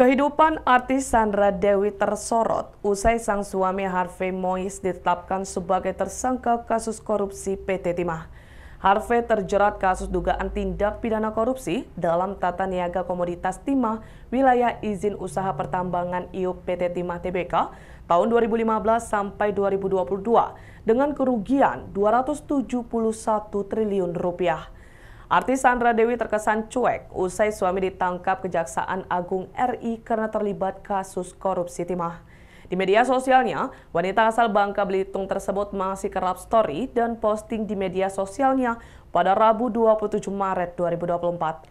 Kehidupan artis Sandra Dewi tersorot usai sang suami Harvey Mois ditetapkan sebagai tersangka kasus korupsi PT Timah. Harvey terjerat kasus dugaan tindak pidana korupsi dalam tata niaga komoditas timah wilayah izin usaha pertambangan IUP PT Timah TBK tahun 2015 sampai 2022 dengan kerugian 271 triliun rupiah. Artis Sandra Dewi terkesan cuek usai suami ditangkap Kejaksaan Agung RI karena terlibat kasus korupsi timah. Di media sosialnya, wanita asal Bangka Belitung tersebut masih kerap story dan posting di media sosialnya pada Rabu 27 Maret 2024.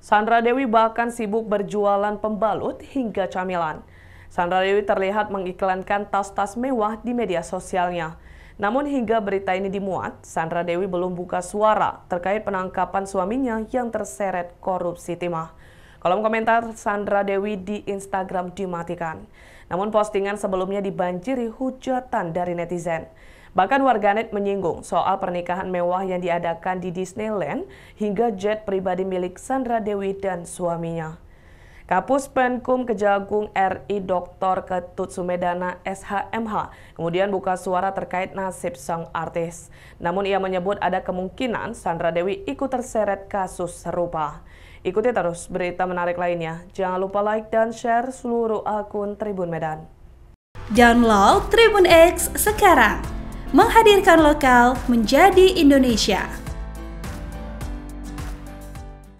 Sandra Dewi bahkan sibuk berjualan pembalut hingga camilan. Sandra Dewi terlihat mengiklankan tas-tas mewah di media sosialnya. Namun hingga berita ini dimuat, Sandra Dewi belum buka suara terkait penangkapan suaminya yang terseret korupsi timah. Kolom komentar Sandra Dewi di Instagram dimatikan. Namun postingan sebelumnya dibanjiri hujatan dari netizen. Bahkan warganet menyinggung soal pernikahan mewah yang diadakan di Disneyland hingga jet pribadi milik Sandra Dewi dan suaminya. Kapus Penkum Kejagung RI Dr. Ketut Sumedana SHMH kemudian buka suara terkait nasib sang artis. Namun ia menyebut ada kemungkinan Sandra Dewi ikut terseret kasus serupa. Ikuti terus berita menarik lainnya. Jangan lupa like dan share seluruh akun Tribun Medan. Download Tribun X sekarang. Menghadirkan lokal menjadi Indonesia.